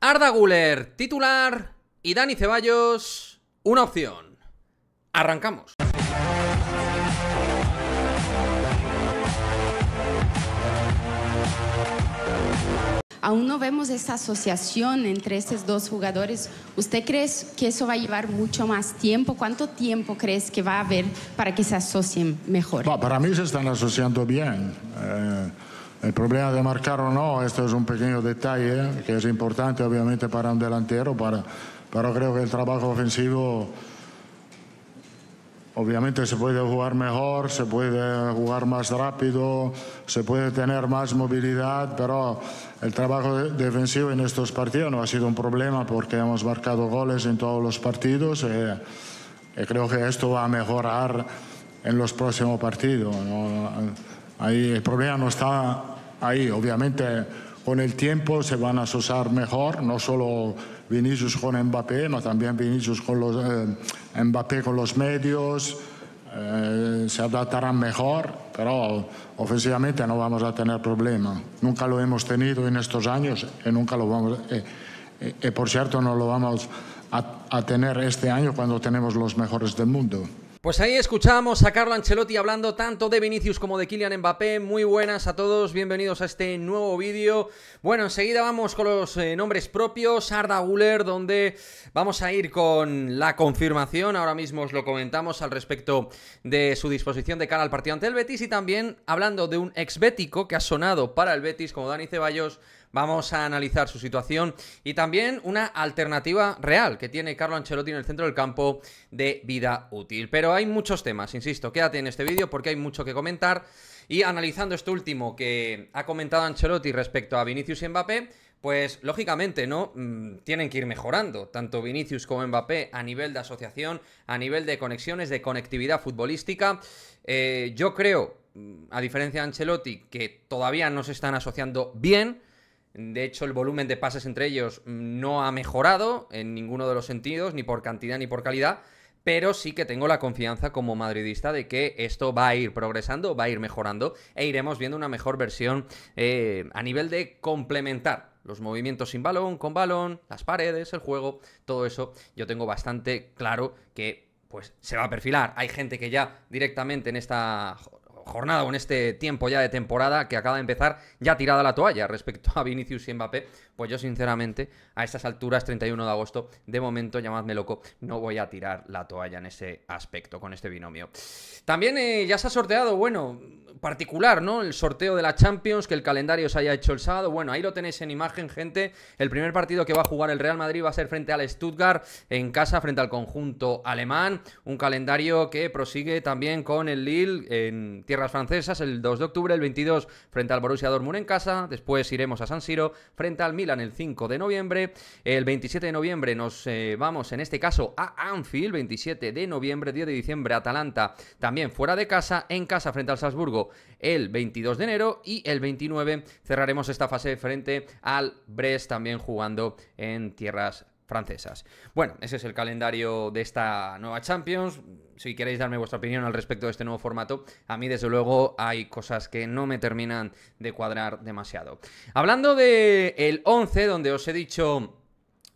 Arda Guler, titular, y Dani Ceballos, una opción. Arrancamos. Aún no vemos esa asociación entre estos dos jugadores. ¿Usted cree que eso va a llevar mucho más tiempo? ¿Cuánto tiempo crees que va a haber para que se asocien mejor? Para mí se están asociando bien. Eh, el problema de marcar o no, esto es un pequeño detalle ¿eh? que es importante obviamente para un delantero, para, pero creo que el trabajo ofensivo obviamente se puede jugar mejor, se puede jugar más rápido, se puede tener más movilidad, pero el trabajo defensivo en estos partidos no ha sido un problema porque hemos marcado goles en todos los partidos eh, y, creo que esto va a mejorar en los próximos partidos el problema no está ahí, obviamente con el tiempo se van a asociar mejor, no solo Vinicius con Mbappé, sino también Vinicius con los, eh, Mbappé con los medios, eh, se adaptarán mejor, pero ofensivamente no vamos a tener problema. Nunca lo hemos tenido en estos años y eh, nunca lo vamos por cierto no lo vamos a tener este año cuando tenemos los mejores del mundo. Pues ahí escuchamos a Carlo Ancelotti hablando tanto de Vinicius como de Kylian Mbappé. Muy buenas a todos, bienvenidos a este nuevo vídeo. Bueno, enseguida vamos con los eh, nombres propios, Arda Guller, donde vamos a ir con la confirmación. Ahora mismo os lo comentamos al respecto de su disposición de cara al partido ante el Betis y también hablando de un ex que ha sonado para el Betis como Dani Ceballos Vamos a analizar su situación y también una alternativa real que tiene Carlo Ancelotti en el centro del campo de vida útil. Pero hay muchos temas, insisto, quédate en este vídeo porque hay mucho que comentar. Y analizando esto último que ha comentado Ancelotti respecto a Vinicius y Mbappé, pues lógicamente, ¿no? Mm, tienen que ir mejorando, tanto Vinicius como Mbappé, a nivel de asociación, a nivel de conexiones, de conectividad futbolística. Eh, yo creo, mm, a diferencia de Ancelotti, que todavía no se están asociando bien. De hecho, el volumen de pases entre ellos mm, no ha mejorado en ninguno de los sentidos, ni por cantidad ni por calidad, pero sí que tengo la confianza como madridista de que esto va a ir progresando, va a ir mejorando e iremos viendo una mejor versión eh, a nivel de complementar los movimientos sin balón, con balón, las paredes, el juego, todo eso yo tengo bastante claro que pues se va a perfilar. Hay gente que ya directamente en esta jornada con en este tiempo ya de temporada que acaba de empezar ya tirada la toalla respecto a Vinicius y Mbappé, pues yo sinceramente a estas alturas, 31 de agosto, de momento, llamadme loco, no voy a tirar la toalla en ese aspecto con este binomio. También eh, ya se ha sorteado, bueno, particular, ¿no? El sorteo de la Champions, que el calendario se haya hecho el sábado. Bueno, ahí lo tenéis en imagen, gente. El primer partido que va a jugar el Real Madrid va a ser frente al Stuttgart en casa, frente al conjunto alemán. Un calendario que prosigue también con el Lille en francesas el 2 de octubre, el 22 frente al Borussia Dortmund en casa, después iremos a San Siro frente al Milan el 5 de noviembre, el 27 de noviembre nos eh, vamos en este caso a Anfield, 27 de noviembre, 10 de diciembre Atalanta también fuera de casa, en casa frente al Salzburgo el 22 de enero y el 29 cerraremos esta fase frente al Brest también jugando en tierras francesas. Bueno, ese es el calendario de esta nueva Champions. Si queréis darme vuestra opinión al respecto de este nuevo formato, a mí desde luego hay cosas que no me terminan de cuadrar demasiado. Hablando de el 11, donde os he dicho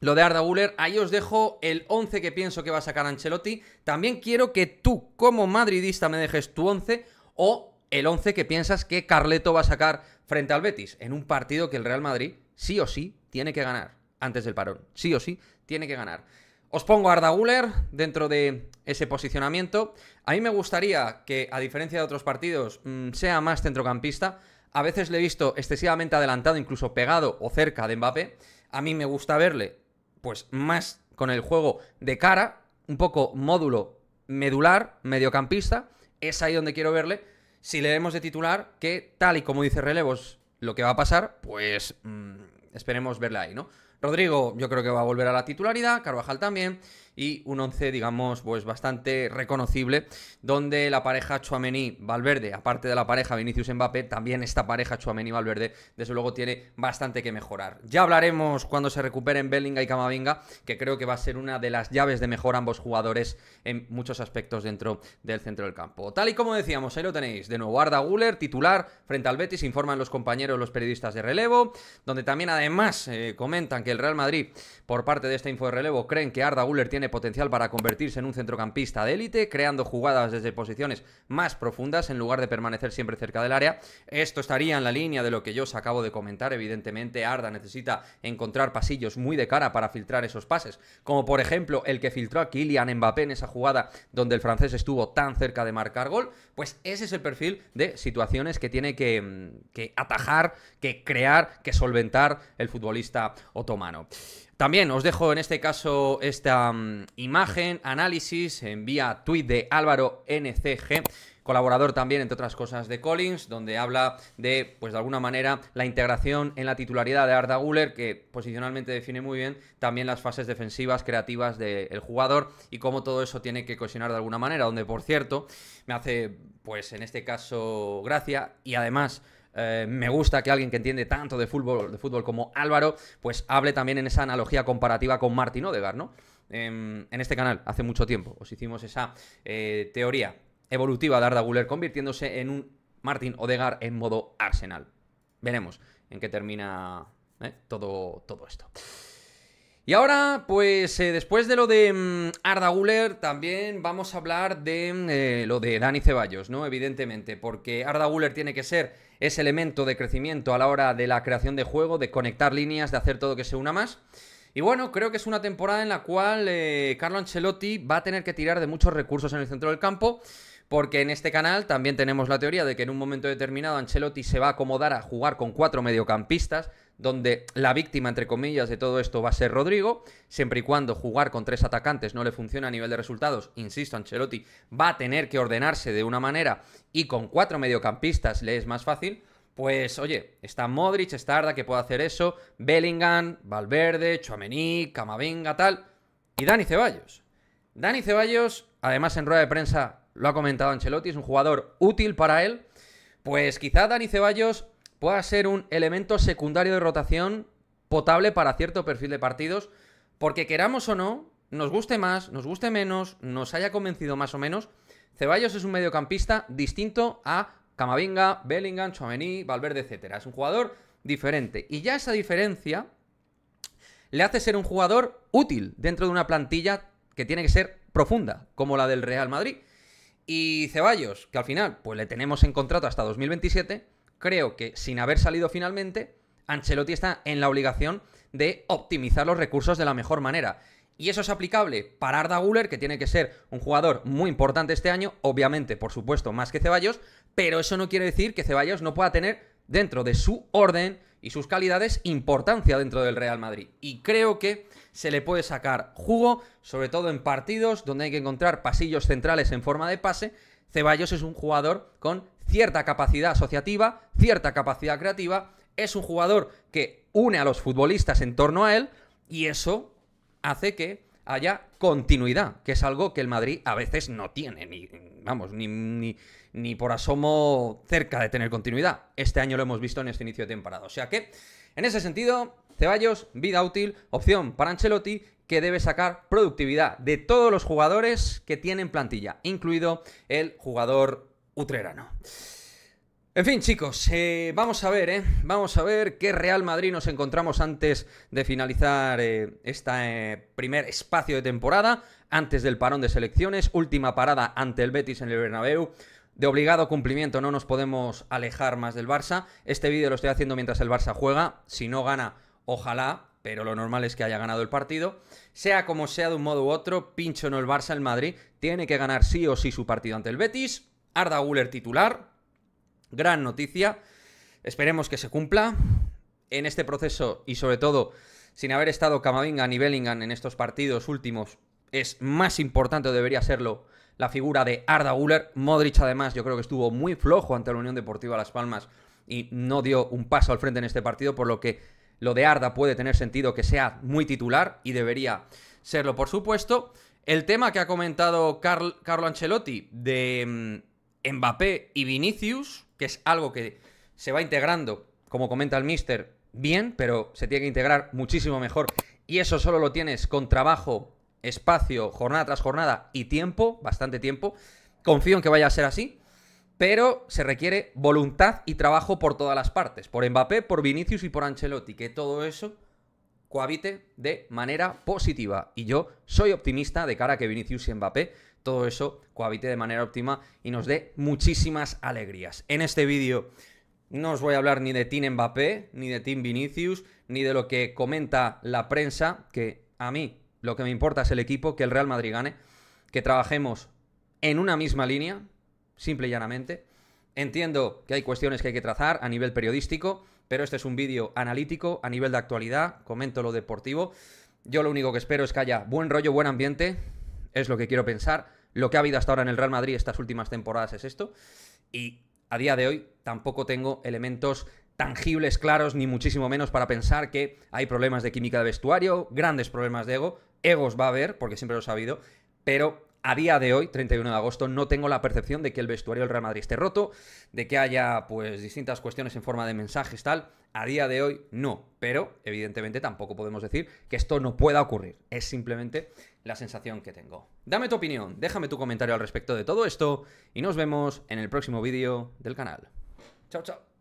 lo de Arda Güler, ahí os dejo el 11 que pienso que va a sacar Ancelotti. También quiero que tú, como madridista, me dejes tu 11 o el 11 que piensas que Carleto va a sacar frente al Betis en un partido que el Real Madrid sí o sí tiene que ganar antes del parón. Sí o sí, tiene que ganar. Os pongo a Arda Guller dentro de ese posicionamiento. A mí me gustaría que, a diferencia de otros partidos, mm, sea más centrocampista. A veces le he visto excesivamente adelantado, incluso pegado o cerca de Mbappé. A mí me gusta verle, pues, más con el juego de cara, un poco módulo medular, mediocampista. Es ahí donde quiero verle. Si le vemos de titular, que tal y como dice Relevos lo que va a pasar, pues mm, esperemos verle ahí, ¿no? Rodrigo yo creo que va a volver a la titularidad, Carvajal también, y un 11, digamos, pues bastante reconocible, donde la pareja Chuamení-Valverde, aparte de la pareja Vinicius-Mbappé, también esta pareja Chuamení-Valverde, desde luego tiene bastante que mejorar. Ya hablaremos cuando se recuperen Bellinga y Camavinga, que creo que va a ser una de las llaves de mejor ambos jugadores en muchos aspectos dentro del centro del campo. Tal y como decíamos, ahí lo tenéis, de nuevo Arda Guller, titular frente al Betis, informan los compañeros, los periodistas de relevo, donde también además eh, comentan que el Real Madrid, por parte de esta info de relevo, creen que Arda Guller tiene potencial para convertirse en un centrocampista de élite, creando jugadas desde posiciones más profundas en lugar de permanecer siempre cerca del área. Esto estaría en la línea de lo que yo os acabo de comentar. Evidentemente, Arda necesita encontrar pasillos muy de cara para filtrar esos pases, como por ejemplo el que filtró a Kylian Mbappé en esa jugada donde el francés estuvo tan cerca de marcar gol. Pues ese es el perfil de situaciones que tiene que, mm, que atajar, que crear, que solventar el futbolista otomano. También os dejo en este caso esta mm, imagen, análisis en vía tweet de Álvaro NCG colaborador también, entre otras cosas, de Collins, donde habla de, pues de alguna manera, la integración en la titularidad de Arda Guller, que posicionalmente define muy bien también las fases defensivas, creativas del jugador y cómo todo eso tiene que cohesionar de alguna manera, donde, por cierto, me hace, pues en este caso, gracia y además eh, me gusta que alguien que entiende tanto de fútbol, de fútbol como Álvaro, pues hable también en esa analogía comparativa con Martin Odegar, ¿no? Em, en, este canal, hace mucho tiempo, os hicimos esa eh, teoría evolutiva de Arda Guller convirtiéndose en un Martin Odegar en modo Arsenal. Veremos en qué termina eh, todo, todo esto. Y ahora, pues eh, después de lo de mm, Arda Guller, también vamos a hablar de mm, eh, lo de Dani Ceballos, ¿no? Evidentemente, porque Arda Guller tiene que ser ese elemento de crecimiento a la hora de la creación de juego, de conectar líneas, de hacer todo que se una más. Y bueno, creo que es una temporada en la cual eh, Carlo Ancelotti va a tener que tirar de muchos recursos en el centro del campo porque en este canal también tenemos la teoría de que en un momento determinado Ancelotti se va a acomodar a jugar con cuatro mediocampistas, donde la víctima, entre comillas, de todo esto va a ser Rodrigo, siempre y cuando jugar con tres atacantes no le funciona a nivel de resultados, insisto, Ancelotti va a tener que ordenarse de una manera y con cuatro mediocampistas le es más fácil. Pues oye, está Modric, está Arda que puede hacer eso, Bellingham, Valverde, Chuamení, Camavinga, tal, y Dani Ceballos. Dani Ceballos, además en rueda de prensa lo ha comentado Ancelotti, es un jugador útil para él, pues quizá Dani Ceballos pueda ser un elemento secundario de rotación potable para cierto perfil de partidos, porque queramos o no, nos guste más, nos guste menos, nos haya convencido más o menos, Ceballos es un mediocampista distinto a Camavinga, Bellingham, Chouameni, Valverde, etcétera. Es un jugador diferente. Y ya esa diferencia le hace ser un jugador útil dentro de una plantilla que tiene que ser profunda, como la del Real Madrid. Y Ceballos, que al final pues le tenemos en contrato hasta 2027, creo que sin haber salido finalmente, Ancelotti está en la obligación de optimizar los recursos de la mejor manera. Y eso es aplicable para Arda Guller, que tiene que ser un jugador muy importante este año, obviamente, por supuesto, más que Ceballos, pero eso no quiere decir que Ceballos no pueda tener dentro de su orden y sus calidades importancia dentro del Real Madrid. Y creo que se le puede sacar jugo, sobre todo en partidos donde hay que encontrar pasillos centrales en forma de pase. Ceballos es un jugador con cierta capacidad asociativa, cierta capacidad creativa, es un jugador que une a los futbolistas en torno a él y eso hace que haya continuidad, que es algo que el Madrid a veces no tiene ni, vamos, ni, ni, por asomo cerca de tener continuidad. Este año lo hemos visto en este inicio de temporada. O sea que, en ese sentido, Ceballos, vida útil, opción para Ancelotti, que debe sacar productividad de todos los jugadores que tienen plantilla, incluido el jugador utrerano. En fin, chicos, eh, vamos a ver, ¿eh? Vamos a ver qué Real Madrid nos encontramos antes de finalizar este primer espacio de temporada, antes del parón de selecciones, última parada ante el Betis en el Bernabéu. De obligado cumplimiento no nos podemos alejar más del Barça. Este vídeo lo estoy haciendo mientras el Barça juega. Si no gana, ojalá, pero lo normal es que haya ganado el partido. Sea como sea, de un modo u otro, pincho no el Barça, el Madrid tiene que ganar sí o sí su partido ante el Betis. Arda Guller titular, Gran noticia. Esperemos que se cumpla. En este proceso y sobre todo sin haber estado Camavinga ni Bellingham en estos partidos últimos, es más importante o debería serlo la figura de Arda Guller. Modric además yo creo que estuvo muy flojo ante la Unión Deportiva Las Palmas y no dio un paso al frente en este partido, por lo que lo de Arda puede tener sentido que sea muy titular y debería serlo, por supuesto. El tema que ha comentado Carlo Ancelotti de mm, Mbappé y Vinicius, que es algo que se va integrando, como comenta el mister, bien, pero se tiene que integrar muchísimo mejor. Y eso solo lo tienes con trabajo, espacio, jornada tras jornada y tiempo, bastante tiempo. Confío en que vaya a ser así, pero se requiere voluntad y trabajo por todas las partes, por Mbappé, por Vinicius y por Ancelotti, que todo eso cohabite de manera positiva. Y yo soy optimista de cara a que Vinicius y Mbappé todo eso cohabite de manera óptima y nos dé muchísimas alegrías. En este vídeo no os voy a hablar ni de Team Mbappé, ni de Team Vinicius, ni de lo que comenta la prensa, que a mí lo que me importa es el equipo, que el Real Madrid gane, que trabajemos en una misma línea, simple y llanamente. Entiendo que hay cuestiones que hay que trazar a nivel periodístico, pero este es un vídeo analítico a nivel de actualidad, comento lo deportivo. Yo lo único que espero es que haya buen rollo, buen ambiente, es lo que quiero pensar. Lo que ha habido hasta ahora en el Real Madrid estas últimas temporadas es esto. Y a día de hoy tampoco tengo elementos tangibles, claros, ni muchísimo menos para pensar que hay problemas de química de vestuario, grandes problemas de ego. Egos va a haber, porque siempre lo he sabido, pero a día de hoy, 31 de agosto, no tengo la percepción de que el vestuario del Real Madrid esté roto, de que haya pues distintas cuestiones en forma de mensajes tal. A día de hoy no, pero evidentemente tampoco podemos decir que esto no pueda ocurrir. Es simplemente la sensación que tengo. Dame tu opinión, déjame tu comentario al respecto de todo esto y nos vemos en el próximo vídeo del canal. Chao, chao.